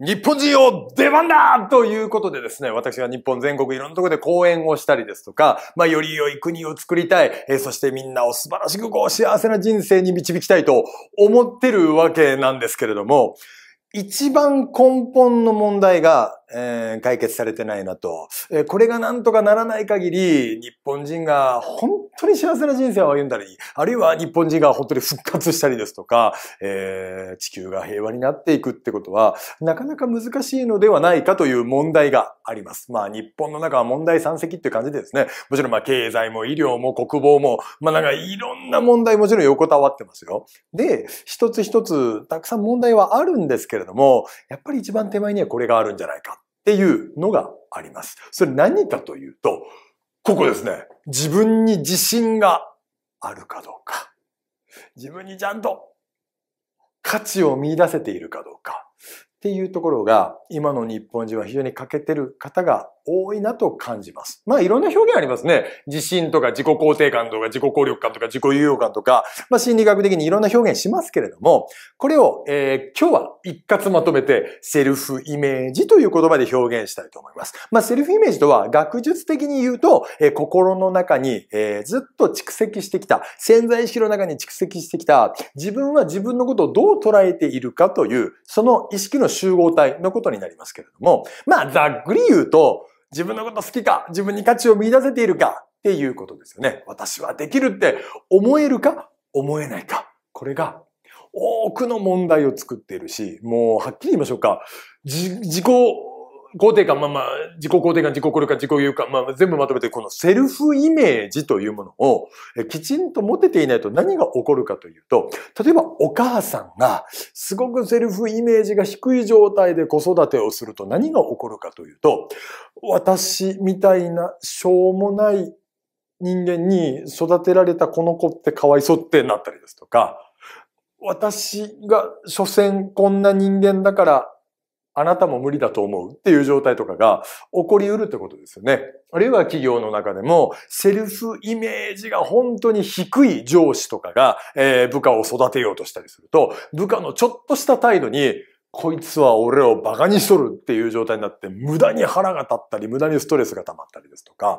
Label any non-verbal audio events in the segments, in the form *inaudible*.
日本人を出番だということでですね、私は日本全国いろんなところで講演をしたりですとか、まあ、より良い国を作りたい、えー、そしてみんなを素晴らしくこう幸せな人生に導きたいと思ってるわけなんですけれども、一番根本の問題がえー、解決されてないなと、えー、これがなんとかならない限り、日本人が本当に幸せな人生を歩んだり、あるいは日本人が本当に復活したりですとか、えー、地球が平和になっていくってことは、なかなか難しいのではないかという問題があります。まあ、日本の中は問題山積っていう感じでですね、もちろんまあ、経済も医療も国防も、まあなんかいろんな問題もちろん横たわってますよ。で、一つ一つたくさん問題はあるんですけれども、やっぱり一番手前にはこれがあるんじゃないか。っていうのがあります。それ何かというと、ここですね。自分に自信があるかどうか。自分にちゃんと価値を見出せているかどうか。っていうところが、今の日本人は非常に欠けてる方が多いなと感じます。まあいろんな表現ありますね。自信とか自己肯定感とか自己効力感とか自己有用感とか、まあ心理学的にいろんな表現しますけれども、これを、えー、今日は一括まとめてセルフイメージという言葉で表現したいと思います。まあセルフイメージとは学術的に言うと、えー、心の中に、えー、ずっと蓄積してきた、潜在意識の中に蓄積してきた、自分は自分のことをどう捉えているかという、その意識の集合体のことになりますけれども、まあざっくり言うと、自分のこと好きか、自分に価値を見出せているかっていうことですよね。私はできるって思えるか、思えないか。これが多くの問題を作っているし、もうはっきり言いましょうか。自己肯定感、まあまあ、自己肯定感、自己効力感、自己優感、まあ、全部まとめて、このセルフイメージというものを、きちんと持てていないと何が起こるかというと、例えばお母さんが、すごくセルフイメージが低い状態で子育てをすると何が起こるかというと、私みたいなしょうもない人間に育てられたこの子ってかわいそうってなったりですとか、私が所詮こんな人間だからあなたも無理だと思うっていう状態とかが起こりうるってことですよね。あるいは企業の中でも、セルフイメージが本当に低い上司とかが、えー、部下を育てようとしたりすると、部下のちょっとした態度に、こいつは俺をバカにしとるっていう状態になって、無駄に腹が立ったり、無駄にストレスが溜まったりですとか、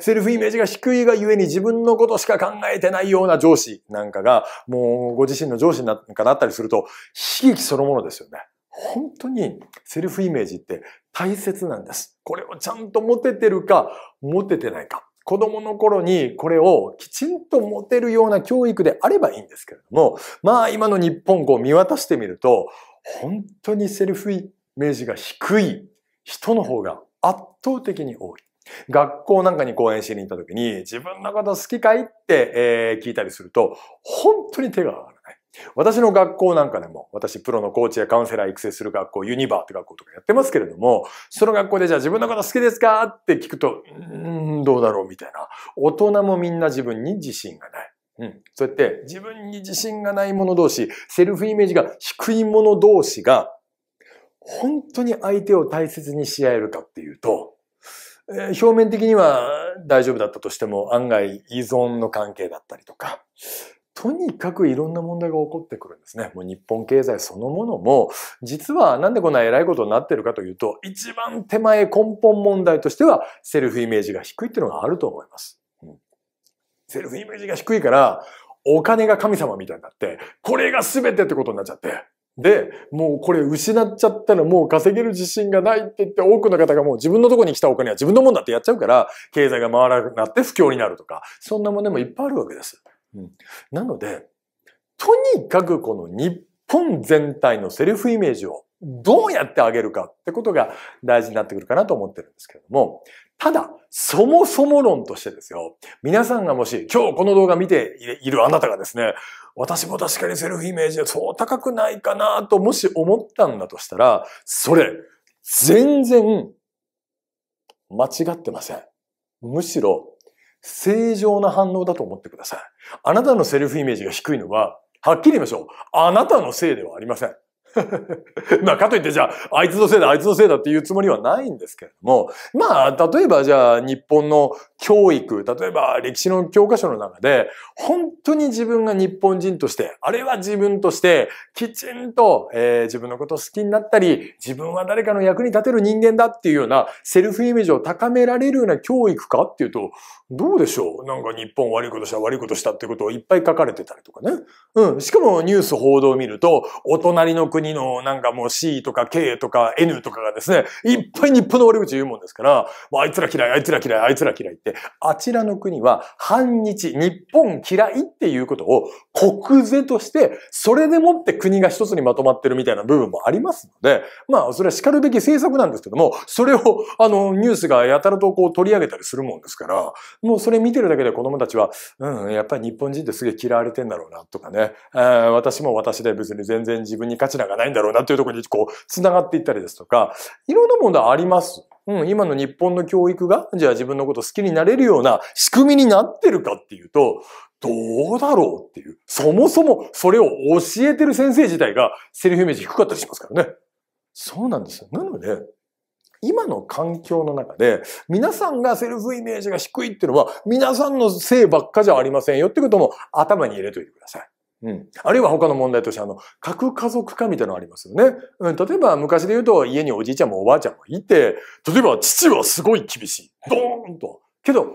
セルフイメージが低いがゆえに自分のことしか考えてないような上司なんかが、もうご自身の上司なんかなったりすると、悲劇そのものですよね。本当にセルフイメージって大切なんです。これをちゃんと持ててるか、持ててないか。子供の頃にこれをきちんと持てるような教育であればいいんですけれども、まあ今の日本語を見渡してみると、本当にセルフイメージが低い人の方が圧倒的に多い。学校なんかに講演しに行った時に自分のこと好きかいって、え聞いたりすると本当に手が上がる。私の学校なんかでも、私プロのコーチやカウンセラー育成する学校、ユニバーって学校とかやってますけれども、その学校でじゃあ自分のこと好きですかって聞くと、うん、どうだろうみたいな。大人もみんな自分に自信がない。うん。そうやって自分に自信がない者同士、セルフイメージが低い者同士が、本当に相手を大切にし合えるかっていうと、え表面的には大丈夫だったとしても案外依存の関係だったりとか、とにかくいろんな問題が起こってくるんですね。もう日本経済そのものも、実はなんでこんな偉いことになってるかというと、一番手前根本問題としては、セルフイメージが低いっていうのがあると思います。うん、セルフイメージが低いから、お金が神様みたいになって、これが全てってことになっちゃって。で、もうこれ失っちゃったらもう稼げる自信がないって言って多くの方がもう自分のとこに来たお金は自分のもんだってやっちゃうから、経済が回らなくなって不況になるとか、そんなもんでもいっぱいあるわけです。うん、なので、とにかくこの日本全体のセルフイメージをどうやってあげるかってことが大事になってくるかなと思ってるんですけれども、ただ、そもそも論としてですよ。皆さんがもし、今日この動画見ているあなたがですね、私も確かにセルフイメージはそう高くないかなともし思ったんだとしたら、それ、全然、間違ってません。むしろ、正常な反応だと思ってください。あなたのセルフイメージが低いのは、はっきり言いましょう。あなたのせいではありません。*laughs* まあ、かといってじゃあ、あいつのせいだ、あいつのせいだっていうつもりはないんですけれども、まあ、例えばじゃあ、日本の教育、例えば歴史の教科書の中で、本当に自分が日本人として、あれは自分として、きちんと、えー、自分のこと好きになったり、自分は誰かの役に立てる人間だっていうような、セルフイメージを高められるような教育かっていうと、どうでしょうなんか日本悪いことした悪いことしたってことをいっぱい書かれてたりとかね。うん。しかもニュース報道を見ると、お隣の国国のなんかもう C とか K とか N とかがですね、いっぱい日本の悪口言うもんですから、あ、あいつら嫌い、あいつら嫌い、あいつら嫌いって、あちらの国は反日、日本嫌いっていうことを国是として、それでもって国が一つにまとまってるみたいな部分もありますので、まあ、それは叱るべき政策なんですけども、それを、あの、ニュースがやたらとこう取り上げたりするもんですから、もうそれ見てるだけで子供たちは、うん、やっぱり日本人ってすげえ嫌われてんだろうな、とかね、えー、私も私で別に全然自分に価値なんかないんだろうなっていうところにこう、繋がっていったりですとか、いろんな問題あります。うん、今の日本の教育が、じゃあ自分のこと好きになれるような仕組みになってるかっていうと、どうだろうっていう。そもそもそれを教えてる先生自体がセルフイメージ低かったりしますからね。そうなんですよ。なので、今の環境の中で、皆さんがセルフイメージが低いっていうのは、皆さんのせいばっかじゃありませんよってことも頭に入れておいてください。うん。あるいは他の問題として、あの、核家族化みたいなのありますよね。うん。例えば、昔で言うと、家におじいちゃんもおばあちゃんもいて、例えば、父はすごい厳しい。ドーンと。けど、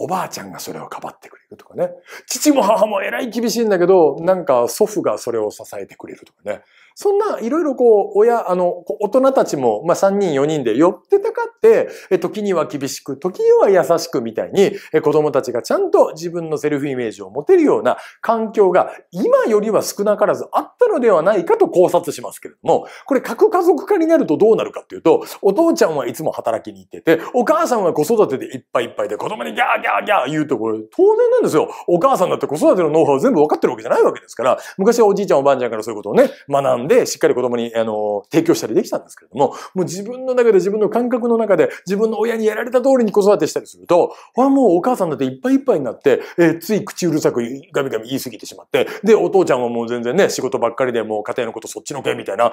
おばあちゃんがそれをかばってくれるとかね。父も母もえらい厳しいんだけど、なんか祖父がそれを支えてくれるとかね。そんないろいろこう、親、あの、大人たちも、まあ、3人4人で寄ってたかって、え、時には厳しく、時には優しくみたいに、え、子供たちがちゃんと自分のセルフイメージを持てるような環境が、今よりは少なからずあったのではないかと考察しますけれども、これ核家族化になるとどうなるかっていうと、お父ちゃんはいつも働きに行ってて、お母さんは子育てでいっぱいいっぱいで、子供にギャーギャーャーギャー言うとこれ当然なんですよ。お母さんだって子育てのノウハウ全部分かってるわけじゃないわけですから、昔はおじいちゃんおばあちゃんからそういうことをね、学んで、しっかり子供に、あの、提供したりできたんですけれども、もう自分の中で自分の感覚の中で、自分の親にやられた通りに子育てしたりすると、はもうお母さんだっていっぱいいっぱいになって、えー、つい口うるさくガミガミ言い過ぎてしまって、で、お父ちゃんはもう全然ね、仕事ばっかりでもう家庭のことそっちのけみたいな、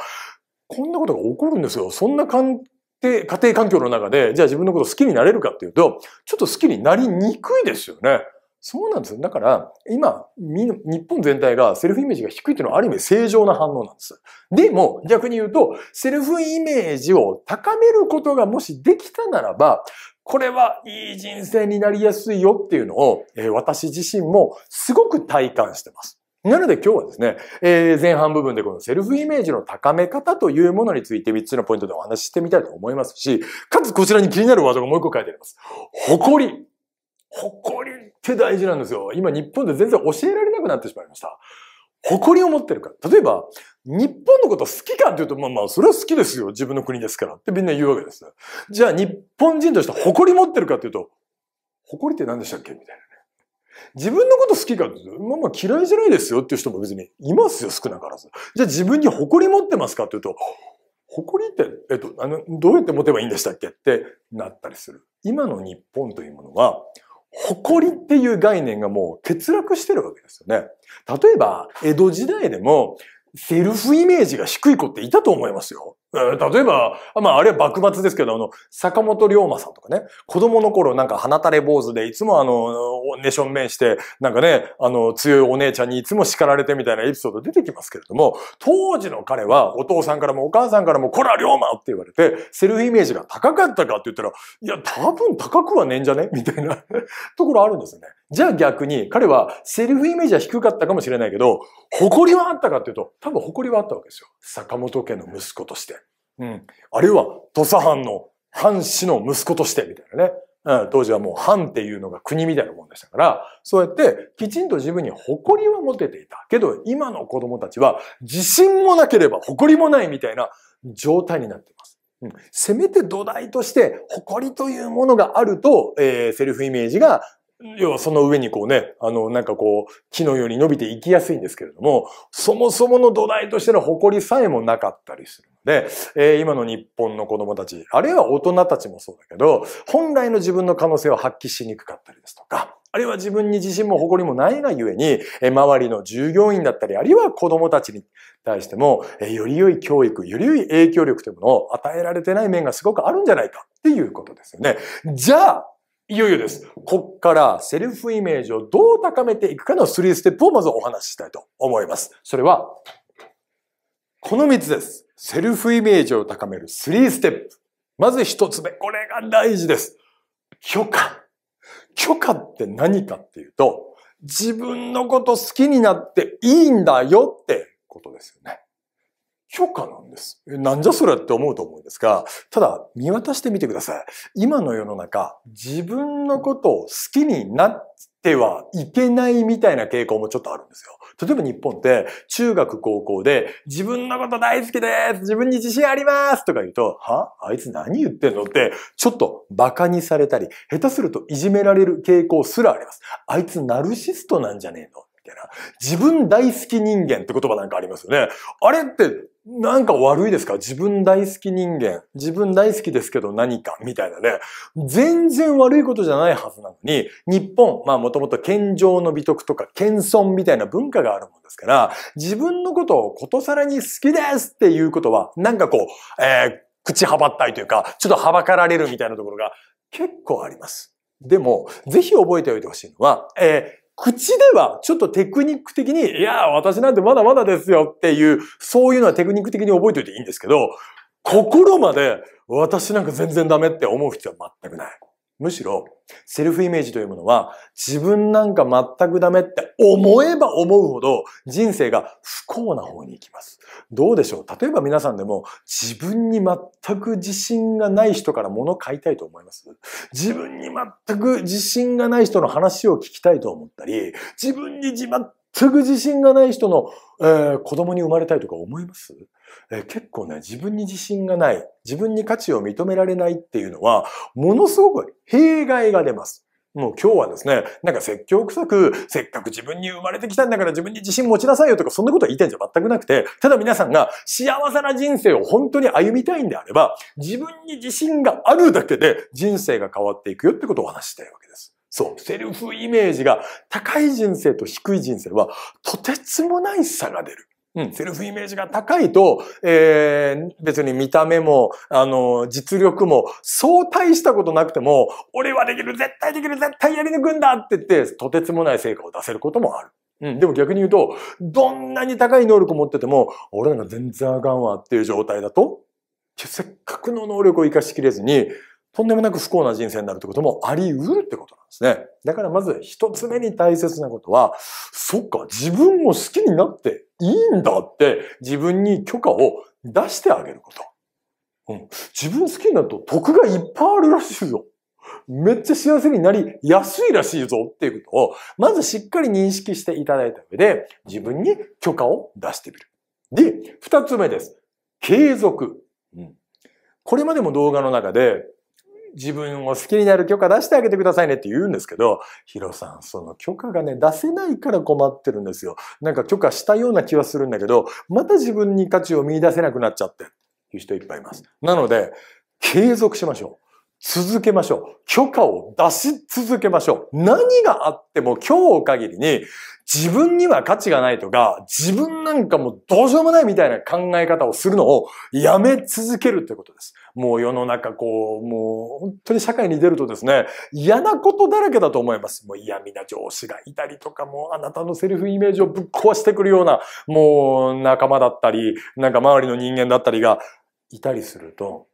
こんなことが起こるんですよ。そんな感で、家庭環境の中で、じゃあ自分のこと好きになれるかっていうと、ちょっと好きになりにくいですよね。そうなんですよ。だから、今、日本全体がセルフイメージが低いというのはある意味正常な反応なんです。でも、逆に言うと、セルフイメージを高めることがもしできたならば、これはいい人生になりやすいよっていうのを、えー、私自身もすごく体感してます。なので今日はですね、えー、前半部分でこのセルフイメージの高め方というものについて3つのポイントでお話ししてみたいと思いますし、かつこちらに気になるワードがもう1個書いてあります。誇り。誇りって大事なんですよ。今日本で全然教えられなくなってしまいました。誇りを持ってるから。例えば、日本のこと好きかっていうと、まあまあ、それは好きですよ。自分の国ですからってみんな言うわけです。じゃあ、日本人として誇り持ってるかっていうと、誇りって何でしたっけみたいな。自分のこと好きかってまあまあ嫌いじゃないですよっていう人も別にいますよ、少なからず。じゃあ自分に誇り持ってますかっていうと、誇りって、えっと、あの、どうやって持てばいいんでしたっけってなったりする。今の日本というものは、誇りっていう概念がもう欠落してるわけですよね。例えば、江戸時代でも、セルフイメージが低い子っていたと思いますよ。例えば、まあ、あれは幕末ですけど、あの、坂本龍馬さんとかね、子供の頃なんか鼻垂れ坊主で、いつもあの、ねしょんめんして、なんかね、あの、強いお姉ちゃんにいつも叱られてみたいなエピソード出てきますけれども、当時の彼はお父さんからもお母さんからも、こら龍馬って言われて、セルフイメージが高かったかって言ったら、いや、多分高くはねえんじゃねみたいな *laughs* ところあるんですよね。じゃあ逆に、彼はセルフイメージは低かったかもしれないけど、誇りはあったかっていうと、多分誇りはあったわけですよ。坂本家の息子として。うん。あるいは、土佐藩の藩士の息子として、みたいなね。うん、当時はもう藩っていうのが国みたいなもんでしたから、そうやってきちんと自分に誇りは持てていた。けど今の子供たちは自信もなければ誇りもないみたいな状態になっています。うん、せめて土台として誇りというものがあると、えー、セルフイメージが要はその上にこうね、あの、なんかこう、木のように伸びていきやすいんですけれども、そもそもの土台としての誇りさえもなかったりするので、えー、今の日本の子供たち、あるいは大人たちもそうだけど、本来の自分の可能性を発揮しにくかったりですとか、あるいは自分に自信も誇りもないがゆえに、えー、周りの従業員だったり、あるいは子供たちに対しても、えー、より良い教育、より良い影響力というものを与えられてない面がすごくあるんじゃないかっていうことですよね。じゃあ、いよいよです。こっからセルフイメージをどう高めていくかの3ステップをまずお話ししたいと思います。それは、この3つです。セルフイメージを高める3ステップ。まず1つ目。これが大事です。許可。許可って何かっていうと、自分のこと好きになっていいんだよってことですよね。許可なんです。なんじゃそれって思うと思うんですが、ただ見渡してみてください。今の世の中、自分のことを好きになってはいけないみたいな傾向もちょっとあるんですよ。例えば日本って中学高校で自分のこと大好きです自分に自信ありますとか言うと、はあいつ何言ってんのってちょっと馬鹿にされたり、下手するといじめられる傾向すらあります。あいつナルシストなんじゃねえのみたいな。自分大好き人間って言葉なんかありますよね。あれってなんか悪いですか自分大好き人間。自分大好きですけど何かみたいなね。全然悪いことじゃないはずなのに、日本、まあもともと健常の美徳とか謙遜みたいな文化があるもんですから、自分のことをことさらに好きですっていうことは、なんかこう、えー、口はばったいというか、ちょっとはばかられるみたいなところが結構あります。でも、ぜひ覚えておいてほしいのは、えー口ではちょっとテクニック的に、いや私なんてまだまだですよっていう、そういうのはテクニック的に覚えておいていいんですけど、心まで私なんか全然ダメって思う必要は全くない。むしろ、セルフイメージというものは、自分なんか全くダメって思えば思うほど、人生が不幸な方に行きます。どうでしょう例えば皆さんでも、自分に全く自信がない人から物を買いたいと思います自分に全く自信がない人の話を聞きたいと思ったり、自分に慢、すぐ自信がない人の、えー、子供に生まれたいとか思います、えー、結構ね、自分に自信がない、自分に価値を認められないっていうのは、ものすごく弊害が出ます。もう今日はですね、なんか説教臭く、せっかく自分に生まれてきたんだから自分に自信持ちなさいよとか、そんなことは言いたいんじゃ全くなくて、ただ皆さんが幸せな人生を本当に歩みたいんであれば、自分に自信があるだけで人生が変わっていくよってことをお話したいわけです。そう、セルフイメージが高い人生と低い人生はとてつもない差が出る。うん、セルフイメージが高いと、えー、別に見た目も、あの、実力も、そう大したことなくても、俺はできる、絶対できる、絶対やり抜くんだって言って、とてつもない成果を出せることもある。うん、でも逆に言うと、どんなに高い能力を持ってても、俺なんか全然あかんわっていう状態だと、せっかくの能力を活かしきれずに、とんでもなく不幸な人生になるってこともあり得るってことなんですね。だからまず一つ目に大切なことは、そっか、自分を好きになっていいんだって自分に許可を出してあげること。うん。自分好きになると得がいっぱいあるらしいぞ。めっちゃ幸せになりやすいらしいぞっていうことを、まずしっかり認識していただいた上で、自分に許可を出してみる。で、二つ目です。継続。うん、これまでも動画の中で、自分を好きになる許可出してあげてくださいねって言うんですけど、ヒロさん、その許可がね、出せないから困ってるんですよ。なんか許可したような気はするんだけど、また自分に価値を見出せなくなっちゃって、いう人いっぱいいます。なので、継続しましょう。続けましょう。許可を出し続けましょう。何があっても今日限りに自分には価値がないとか、自分なんかもうどうしようもないみたいな考え方をするのをやめ続けるということです。もう世の中こう、もう本当に社会に出るとですね、嫌なことだらけだと思います。もう嫌味な上司がいたりとか、もうあなたのセルフイメージをぶっ壊してくるような、もう仲間だったり、なんか周りの人間だったりがいたりすると、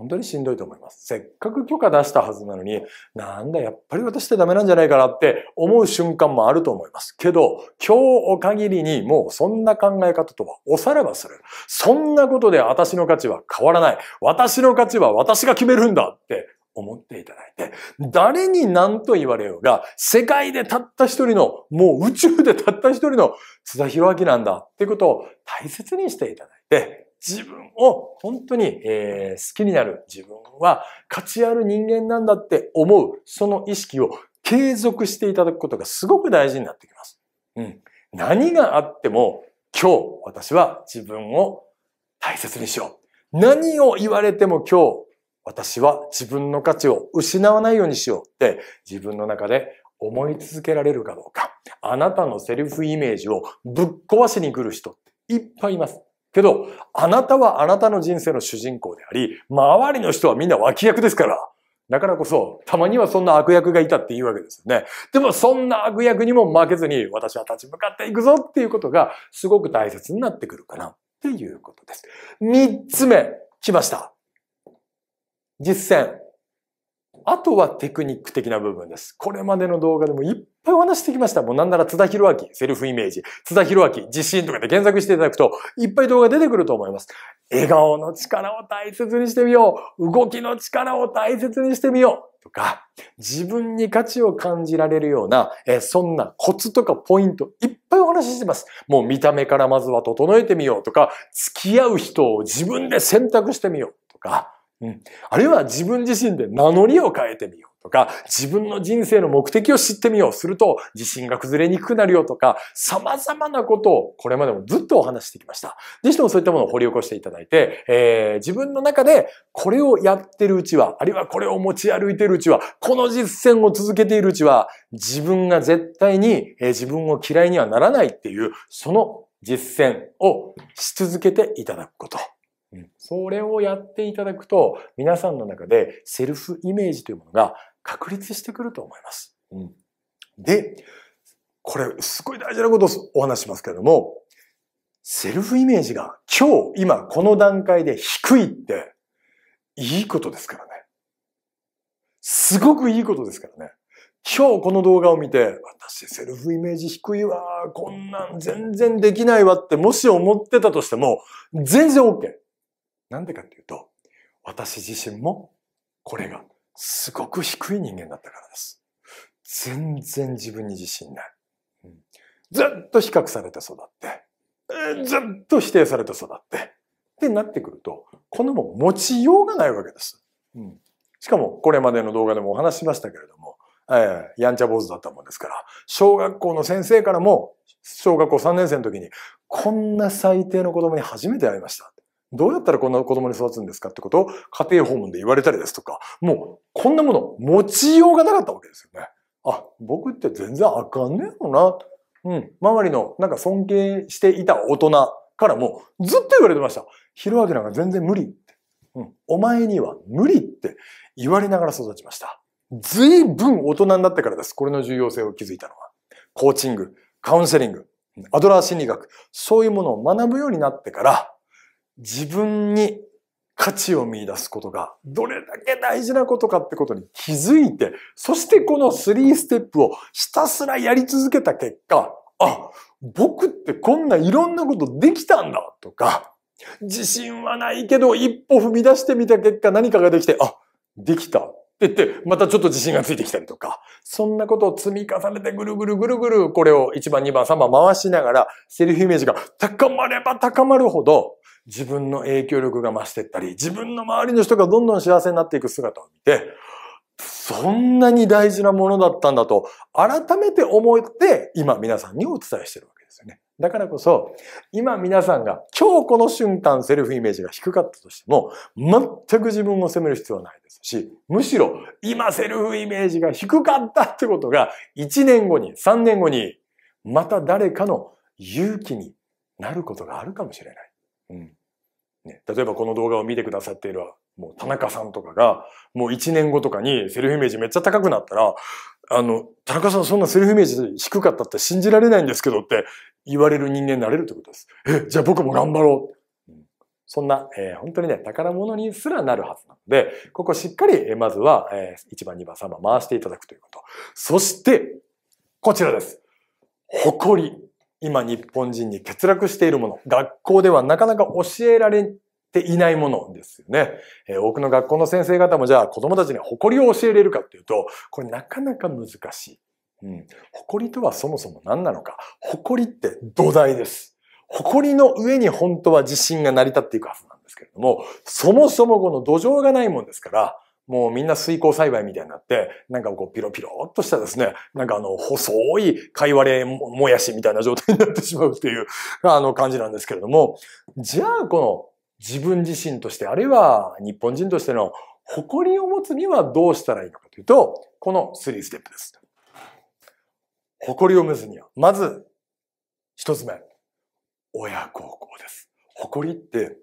本当にしんどいと思います。せっかく許可出したはずなのに、なんだ、やっぱり私ってダメなんじゃないかなって思う瞬間もあると思います。けど、今日お限りにもうそんな考え方とはおさらばする。そんなことで私の価値は変わらない。私の価値は私が決めるんだって思っていただいて、誰に何と言われようが、世界でたった一人の、もう宇宙でたった一人の津田博明なんだってことを大切にしていただいて、自分を本当に、えー、好きになる自分は価値ある人間なんだって思う、その意識を継続していただくことがすごく大事になってきます。うん。何があっても今日私は自分を大切にしよう。何を言われても今日私は自分の価値を失わないようにしようって自分の中で思い続けられるかどうか。あなたのセルフイメージをぶっ壊しに来る人っていっぱいいます。けど、あなたはあなたの人生の主人公であり、周りの人はみんな脇役ですから。だからこそ、たまにはそんな悪役がいたっていうわけですよね。でもそんな悪役にも負けずに、私は立ち向かっていくぞっていうことが、すごく大切になってくるかなっていうことです。三つ目、来ました。実践。あとはテクニック的な部分です。これまでの動画でもいっぱいお話してきました。もうなんなら津田博明、セルフイメージ、津田博明、自信とかで検索していただくと、いっぱい動画出てくると思います。笑顔の力を大切にしてみよう。動きの力を大切にしてみよう。とか、自分に価値を感じられるような、えそんなコツとかポイントいっぱいお話ししてます。もう見た目からまずは整えてみようとか、付き合う人を自分で選択してみようとか、うん。あるいは自分自身で名乗りを変えてみようとか、自分の人生の目的を知ってみよう。すると、自信が崩れにくくなるよとか、様々なことをこれまでもずっとお話してきました。ぜひともそういったものを掘り起こしていただいて、えー、自分の中でこれをやってるうちは、あるいはこれを持ち歩いてるうちは、この実践を続けているうちは、自分が絶対に、えー、自分を嫌いにはならないっていう、その実践をし続けていただくこと。それをやっていただくと、皆さんの中でセルフイメージというものが確立してくると思います。うん、で、これ、すごい大事なことをお話しますけれども、セルフイメージが今日、今、この段階で低いって、いいことですからね。すごくいいことですからね。今日この動画を見て、私セルフイメージ低いわ、こんなん全然できないわって、もし思ってたとしても、全然 OK。なんでかっていうと、私自身もこれがすごく低い人間だったからです。全然自分に自信ない。うん、ずっと比較されて育って、ずっと否定されて育って、ってなってくると、このも持ちようがないわけです。うん、しかも、これまでの動画でもお話ししましたけれども、えー、やんちゃ坊主だったもんですから、小学校の先生からも、小学校3年生の時に、こんな最低の子供に初めて会いました。どうやったらこんな子供に育つんですかってことを家庭訪問で言われたりですとか、もうこんなもの持ちようがなかったわけですよね。あ、僕って全然あかんねえのな。うん。周りのなんか尊敬していた大人からもずっと言われてました。ひろあきなんか全然無理って。うん。お前には無理って言われながら育ちました。ずいぶん大人になってからです。これの重要性を気づいたのは。コーチング、カウンセリング、アドラー心理学、そういうものを学ぶようになってから、自分に価値を見出すことがどれだけ大事なことかってことに気づいて、そしてこの3ステップをひたすらやり続けた結果、あ、僕ってこんないろんなことできたんだとか、自信はないけど一歩踏み出してみた結果何かができて、あ、できたって言って、またちょっと自信がついてきたりとか、そんなことを積み重ねてぐるぐるぐるぐるこれを1番、2番、3番回しながら、セルフイメージが高まれば高まるほど、自分の影響力が増していったり、自分の周りの人がどんどん幸せになっていく姿を見て、そんなに大事なものだったんだと、改めて思って、今皆さんにお伝えしてるわけですよね。だからこそ、今皆さんが今日この瞬間セルフイメージが低かったとしても、全く自分を責める必要はないですし、むしろ今セルフイメージが低かったってことが、1年後に、3年後に、また誰かの勇気になることがあるかもしれない。うん。ね、例えばこの動画を見てくださっているもう田中さんとかが、もう1年後とかにセルフイメージめっちゃ高くなったら、あの、田中さんそんなセルフイメージ低かったって信じられないんですけどって言われる人間になれるってことです。え、じゃあ僕も頑張ろう。うん、そんな、えー、本当にね、宝物にすらなるはずなので、ここしっかり、えー、まずは、えー、1番、2番、3番回していただくということ。そして、こちらです。誇り。今日本人に欠落しているもの、学校ではなかなか教えられていないものですよね。えー、多くの学校の先生方もじゃあ子供たちに誇りを教えれるかっていうと、これなかなか難しい。うん。誇りとはそもそも何なのか。誇りって土台です。誇りの上に本当は自信が成り立っていくはずなんですけれども、そもそもこの土壌がないもんですから、もうみんな水耕栽培みたいになって、なんかこうピロピロっとしたですね、なんかあの細い貝割れもやしみたいな状態になってしまうっていう *laughs* あの感じなんですけれども、じゃあこの自分自身として、あるいは日本人としての誇りを持つにはどうしたらいいのかというと、この3ステップです。誇りを持つには、まず一つ目、親孝行です。誇りって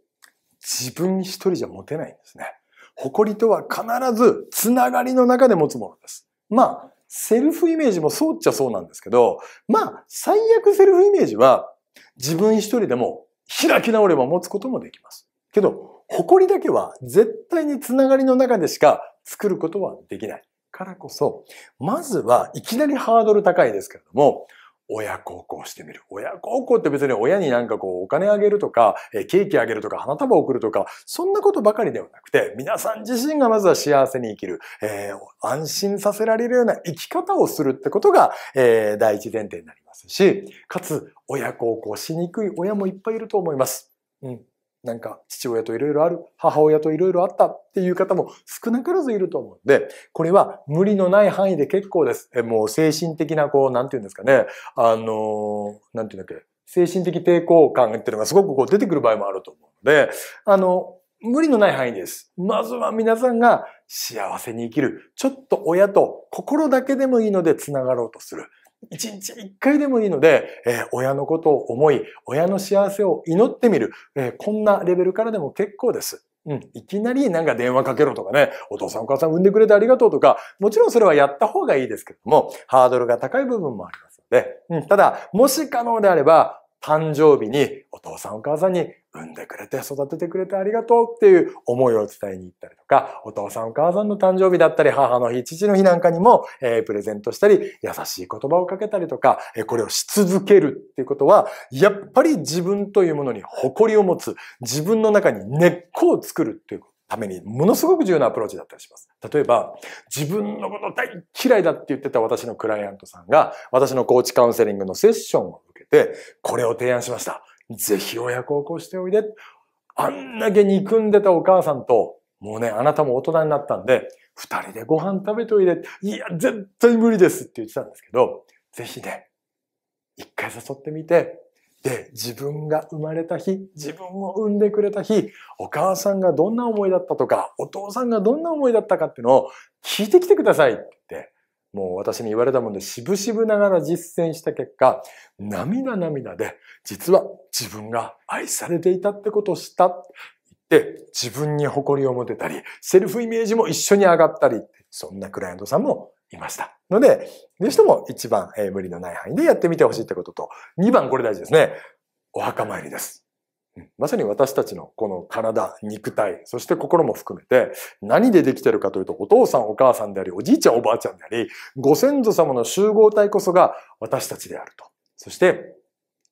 自分一人じゃ持てないんですね。誇りとは必ずつながりの中で持つものです。まあ、セルフイメージもそうっちゃそうなんですけど、まあ、最悪セルフイメージは自分一人でも開き直れば持つこともできます。けど、誇りだけは絶対につながりの中でしか作ることはできない。からこそ、まずはいきなりハードル高いですけれども、親孝行してみる。親孝行って別に親になんかこうお金あげるとか、ケーキあげるとか、花束贈送るとか、そんなことばかりではなくて、皆さん自身がまずは幸せに生きる、えー、安心させられるような生き方をするってことが、えー、第一前提になりますし、かつ、親孝行しにくい親もいっぱいいると思います。うん。なんか父親といろいろある、母親といろいろあったっていう方も少なからずいると思うんで、これは無理のない範囲で結構です。えもう精神的な、こう、なんていうんですかね、あのー、なんていうんだっけ、精神的抵抗感っていうのがすごくこう出てくる場合もあると思うので、あの、無理のない範囲です。まずは皆さんが幸せに生きる。ちょっと親と心だけでもいいので繋がろうとする。一日一回でもいいので、えー、親のことを思い、親の幸せを祈ってみる、えー、こんなレベルからでも結構です。うん、いきなりなんか電話かけろとかね、お父さんお母さん産んでくれてありがとうとか、もちろんそれはやった方がいいですけども、ハードルが高い部分もありますので、うん、ただ、もし可能であれば、誕生日にお父さんお母さんに産んでくれて育ててくれてありがとうっていう思いを伝えに行ったりとか、お父さんお母さんの誕生日だったり、母の日、父の日なんかにも、えー、プレゼントしたり、優しい言葉をかけたりとか、えー、これをし続けるっていうことは、やっぱり自分というものに誇りを持つ、自分の中に根っこを作るっていうためにものすごく重要なアプローチだったりします。例えば、自分のこと大嫌いだって言ってた私のクライアントさんが、私のコーチカウンセリングのセッションをて、これを提案しました。ぜひ親孝行しておいで。あんだけ憎んでたお母さんと、もうね、あなたも大人になったんで、二人でご飯食べておいで。いや、絶対無理ですって言ってたんですけど、ぜひね、一回誘ってみて、で、自分が生まれた日、自分を産んでくれた日、お母さんがどんな思いだったとか、お父さんがどんな思いだったかっていうのを聞いてきてください。もう私に言われたもんで、渋々ながら実践した結果、涙涙で、実は自分が愛されていたってことを知った。て、自分に誇りを持てたり、セルフイメージも一緒に上がったり、そんなクライアントさんもいました。ので、ぜひとも一番、えー、無理のない範囲でやってみてほしいってことと、二番これ大事ですね。お墓参りです。まさに私たちのこの体、肉体、そして心も含めて何でできてるかというとお父さんお母さんであり、おじいちゃんおばあちゃんであり、ご先祖様の集合体こそが私たちであると。そして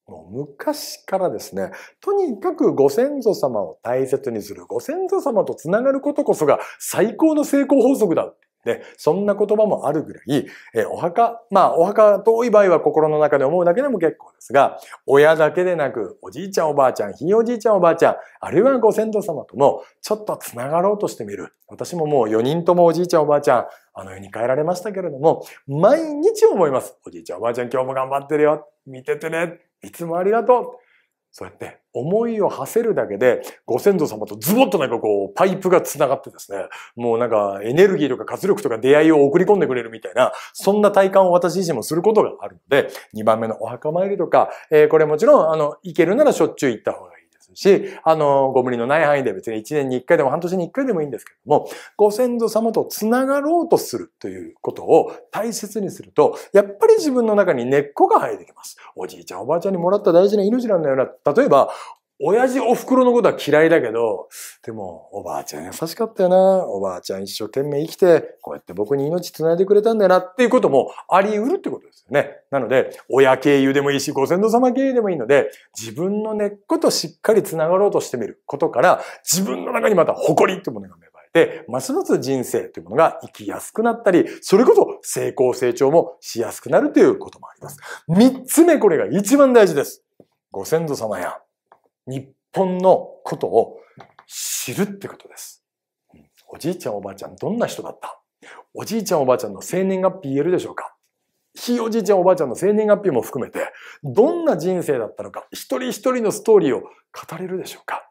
もう昔からですね、とにかくご先祖様を大切にする、ご先祖様と繋がることこそが最高の成功法則だで、そんな言葉もあるぐらい、えお墓、まあ、お墓遠い場合は心の中で思うだけでも結構ですが、親だけでなく、おじいちゃんおばあちゃん、ひいおじいちゃんおばあちゃん、あるいはご先祖様とも、ちょっと繋がろうとしてみる。私ももう4人ともおじいちゃんおばあちゃん、あの世に帰られましたけれども、毎日思います。おじいちゃんおばあちゃん今日も頑張ってるよ。見ててね。いつもありがとう。そうやって思いを馳せるだけで、ご先祖様とズボッとなんかこう、パイプが繋がってですね、もうなんかエネルギーとか活力とか出会いを送り込んでくれるみたいな、そんな体感を私自身もすることがあるので、2番目のお墓参りとか、えー、これもちろん、あの、行けるならしょっちゅう行った方がし、あの、ご無理のない範囲で別に1年に1回でも半年に1回でもいいんですけども、ご先祖様と繋がろうとするということを大切にすると、やっぱり自分の中に根っこが生えてきます。おじいちゃんおばあちゃんにもらった大事な命なんだよな。例えば、親父お袋のことは嫌いだけど、でも、おばあちゃん優しかったよな。おばあちゃん一生懸命生きて、こうやって僕に命繋いでくれたんだよなっていうこともあり得るってことですよね。なので、親経由でもいいし、ご先祖様経由でもいいので、自分の根っことしっかり繋がろうとしてみることから、自分の中にまた誇りってものが芽生えて、ますます人生というものが生きやすくなったり、それこそ成功成長もしやすくなるということもあります。三つ目、これが一番大事です。ご先祖様や日本のことを知るってことです。おじいちゃんおばあちゃんどんな人だったおじいちゃんおばあちゃんの生年月日言えるでしょうかひいおじいちゃんおばあちゃんの生年月日も含めて、どんな人生だったのか、一人一人のストーリーを語れるでしょうか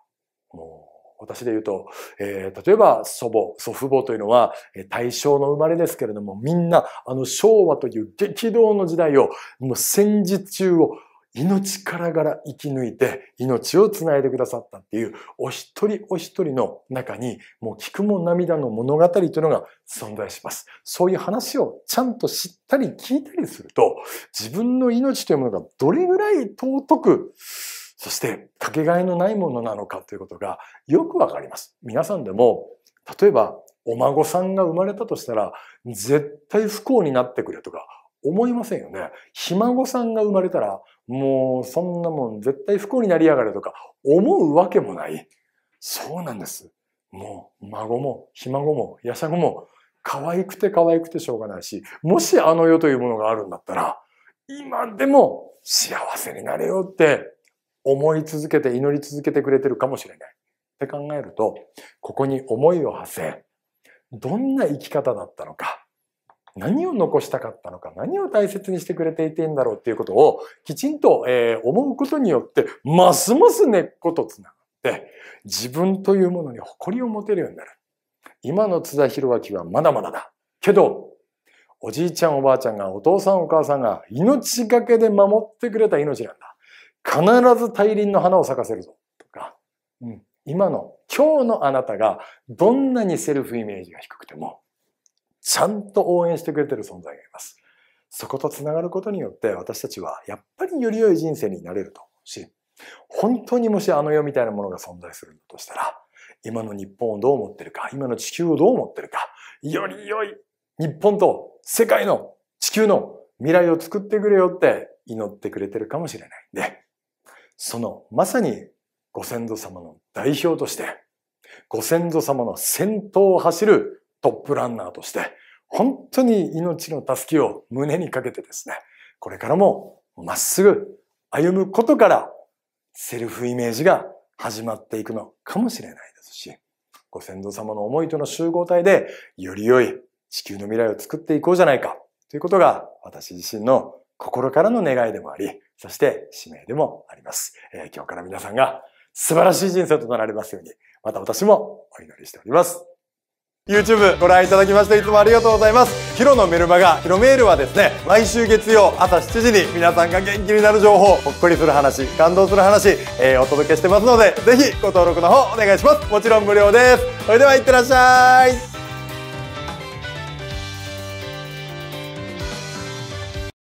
もう、私で言うと、えー、例えば祖母、祖父母というのは、大正の生まれですけれども、みんな、あの昭和という激動の時代を、もう戦時中を命からがら生き抜いて命をつないでくださったっていうお一人お一人の中にもう聞くも涙の物語というのが存在します。そういう話をちゃんと知ったり聞いたりすると自分の命というものがどれぐらい尊くそしてかけがえのないものなのかということがよくわかります。皆さんでも例えばお孫さんが生まれたとしたら絶対不幸になってくれとか思いませんよね。ひ孫さんが生まれたら、もうそんなもん絶対不幸になりやがるとか思うわけもない。そうなんです。もう孫もひ孫もやしゃごも可愛くて可愛くてしょうがないし、もしあの世というものがあるんだったら、今でも幸せになれよって思い続けて祈り続けてくれてるかもしれない。って考えると、ここに思いを馳せ、どんな生き方だったのか、何を残したかったのか、何を大切にしてくれていてんだろうっていうことをきちんと、え思うことによって、ますます根っことつながって、自分というものに誇りを持てるようになる。今の津田博明はまだまだだ。けど、おじいちゃんおばあちゃんがお父さんお母さんが命がけで守ってくれた命なんだ。必ず大輪の花を咲かせるぞ。とか、うん、今の、今日のあなたがどんなにセルフイメージが低くても、ちゃんと応援してくれてる存在がいます。そことつながることによって私たちはやっぱりより良い人生になれると思うし、本当にもしあの世みたいなものが存在するんだとしたら、今の日本をどう思ってるか、今の地球をどう思ってるか、より良い日本と世界の地球の未来を作ってくれよって祈ってくれてるかもしれないんで、そのまさにご先祖様の代表として、ご先祖様の先頭を走るトップランナーとして、本当に命の助けを胸にかけてですね、これからもまっすぐ歩むことから、セルフイメージが始まっていくのかもしれないですし、ご先祖様の思いとの集合体で、より良い地球の未来を作っていこうじゃないか、ということが私自身の心からの願いでもあり、そして使命でもあります。えー、今日から皆さんが素晴らしい人生となられますように、また私もお祈りしております。YouTube ご覧いただきましていつもありがとうございます。ヒロのメルマガ、ヒロメールはですね、毎週月曜朝7時に皆さんが元気になる情報、ほっこりする話、感動する話、えー、お届けしてますので、ぜひご登録の方お願いします。もちろん無料です。それではいってらっしゃい。